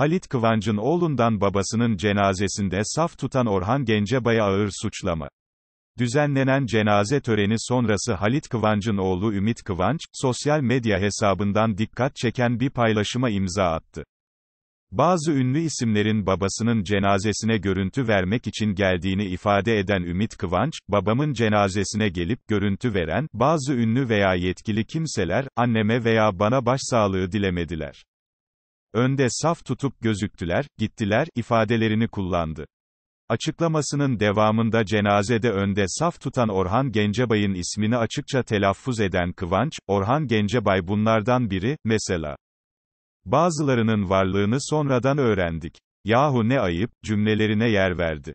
Halit Kıvanç'ın oğlundan babasının cenazesinde saf tutan Orhan Gencebay'a ağır suçlama. Düzenlenen cenaze töreni sonrası Halit Kıvanç'ın oğlu Ümit Kıvanç, sosyal medya hesabından dikkat çeken bir paylaşıma imza attı. Bazı ünlü isimlerin babasının cenazesine görüntü vermek için geldiğini ifade eden Ümit Kıvanç, babamın cenazesine gelip görüntü veren bazı ünlü veya yetkili kimseler anneme veya bana başsağlığı dilemediler. Önde saf tutup gözüktüler, gittiler, ifadelerini kullandı. Açıklamasının devamında cenazede önde saf tutan Orhan Gencebay'ın ismini açıkça telaffuz eden Kıvanç, Orhan Gencebay bunlardan biri, mesela. Bazılarının varlığını sonradan öğrendik. Yahu ne ayıp, cümlelerine yer verdi.